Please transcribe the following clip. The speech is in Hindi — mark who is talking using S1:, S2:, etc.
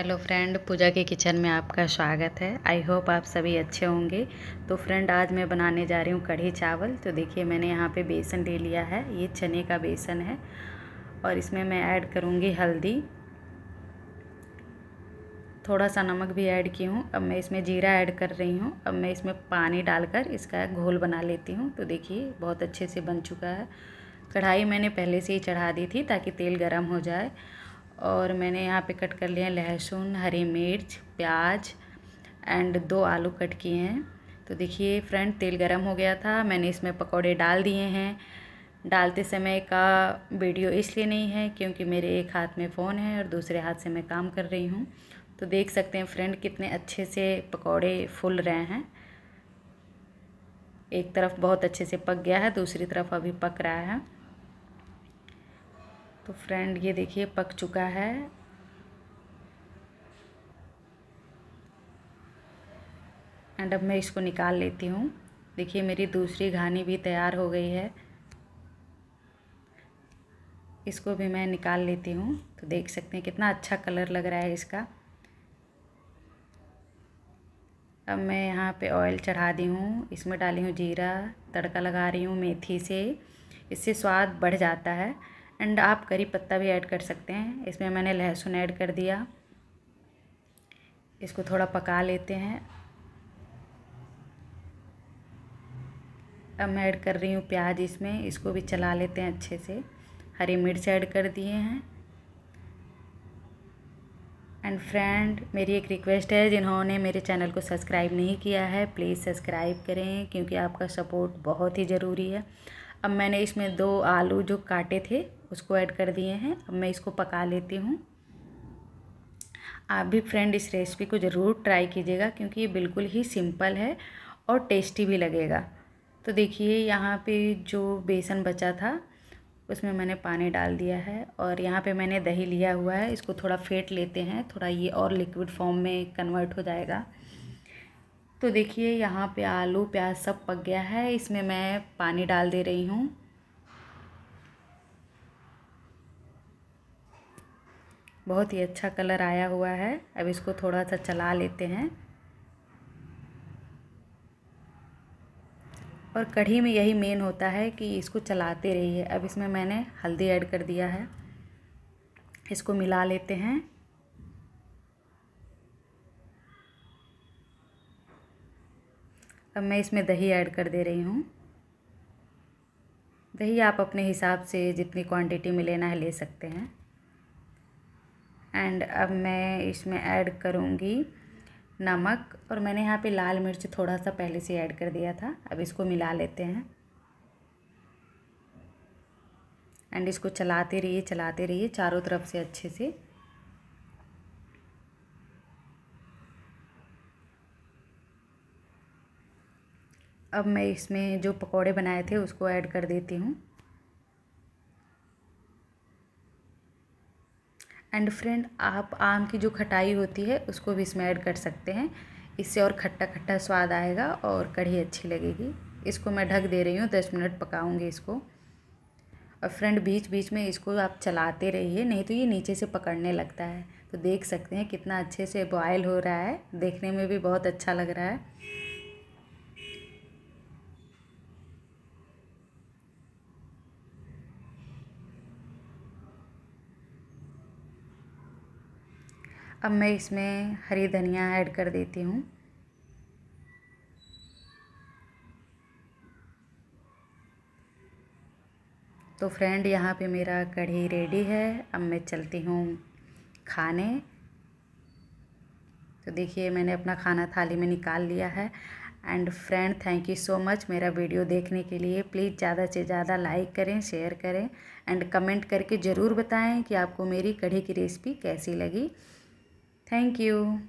S1: हेलो फ्रेंड पूजा के किचन में आपका स्वागत है आई होप आप सभी अच्छे होंगे तो फ्रेंड आज मैं बनाने जा रही हूँ कढ़ी चावल तो देखिए मैंने यहाँ पे बेसन ले लिया है ये चने का बेसन है और इसमें मैं ऐड करूँगी हल्दी थोड़ा सा नमक भी ऐड की हूँ अब मैं इसमें जीरा ऐड कर रही हूँ अब मैं इसमें पानी डालकर इसका घोल बना लेती हूँ तो देखिए बहुत अच्छे से बन चुका है कढ़ाई मैंने पहले से ही चढ़ा दी थी ताकि तेल गर्म हो जाए और मैंने यहाँ पे कट कर लिया हैं लहसुन हरी मिर्च प्याज एंड दो आलू कट किए हैं तो देखिए फ्रेंड तेल गरम हो गया था मैंने इसमें पकौड़े डाल दिए हैं डालते समय का वीडियो इसलिए नहीं है क्योंकि मेरे एक हाथ में फ़ोन है और दूसरे हाथ से मैं काम कर रही हूँ तो देख सकते हैं फ्रेंड कितने अच्छे से पकौड़े फूल रहे हैं एक तरफ बहुत अच्छे से पक गया है दूसरी तरफ अभी पक रहा है तो फ्रेंड ये देखिए पक चुका है एंड अब मैं इसको निकाल लेती हूँ देखिए मेरी दूसरी घानी भी तैयार हो गई है इसको भी मैं निकाल लेती हूँ तो देख सकते हैं कितना अच्छा कलर लग रहा है इसका अब मैं यहाँ पे ऑयल चढ़ा दी हूँ इसमें डाली हूँ जीरा तड़का लगा रही हूँ मेथी से इससे स्वाद बढ़ जाता है एंड आप करी पत्ता भी ऐड कर सकते हैं इसमें मैंने लहसुन ऐड कर दिया इसको थोड़ा पका लेते हैं अब मैं ऐड कर रही हूँ प्याज इसमें इसको भी चला लेते हैं अच्छे से हरी मिर्च ऐड कर दिए हैं एंड फ्रेंड मेरी एक रिक्वेस्ट है जिन्होंने मेरे चैनल को सब्सक्राइब नहीं किया है प्लीज़ सब्सक्राइब करें क्योंकि आपका सपोर्ट बहुत ही ज़रूरी है अब मैंने इसमें दो आलू जो काटे थे उसको ऐड कर दिए हैं अब मैं इसको पका लेती हूँ आप भी फ्रेंड इस रेसिपी को ज़रूर ट्राई कीजिएगा क्योंकि ये बिल्कुल ही सिंपल है और टेस्टी भी लगेगा तो देखिए यहाँ पे जो बेसन बचा था उसमें मैंने पानी डाल दिया है और यहाँ पे मैंने दही लिया हुआ है इसको थोड़ा फेंट लेते हैं थोड़ा ये और लिक्विड फॉर्म में कन्वर्ट हो जाएगा तो देखिए यहाँ पे आलू प्याज सब पक गया है इसमें मैं पानी डाल दे रही हूँ बहुत ही अच्छा कलर आया हुआ है अब इसको थोड़ा सा चला लेते हैं और कढ़ी में यही मेन होता है कि इसको चलाते रहिए अब इसमें मैंने हल्दी ऐड कर दिया है इसको मिला लेते हैं अब मैं इसमें दही ऐड कर दे रही हूँ दही आप अपने हिसाब से जितनी क्वांटिटी में लेना है ले सकते हैं एंड अब मैं इसमें ऐड करूँगी नमक और मैंने यहाँ पे लाल मिर्च थोड़ा सा पहले से ऐड कर दिया था अब इसको मिला लेते हैं एंड इसको चलाते रहिए चलाते रहिए चारों तरफ से अच्छे से अब मैं इसमें जो पकोड़े बनाए थे उसको ऐड कर देती हूँ एंड फ्रेंड आप आम की जो खटाई होती है उसको भी इसमें ऐड कर सकते हैं इससे और खट्टा खट्टा स्वाद आएगा और कढ़ी अच्छी लगेगी इसको मैं ढक दे रही हूँ दस मिनट पकाऊँगी इसको और फ्रेंड बीच बीच में इसको आप चलाते रहिए नहीं तो ये नीचे से पकड़ने लगता है तो देख सकते हैं कितना अच्छे से बॉयल हो रहा है देखने में भी बहुत अच्छा लग रहा है अब मैं इसमें हरी धनिया ऐड कर देती हूँ तो फ्रेंड यहाँ पे मेरा कढ़ी रेडी है अब मैं चलती हूँ खाने तो देखिए मैंने अपना खाना थाली में निकाल लिया है and friend thank you so much मेरा वीडियो देखने के लिए प्लीज़ ज़्यादा से ज़्यादा लाइक करें शेयर करें एंड कमेंट करके ज़रूर बताएं कि आपको मेरी कढ़ी की रेसिपी कैसी लगी Thank you.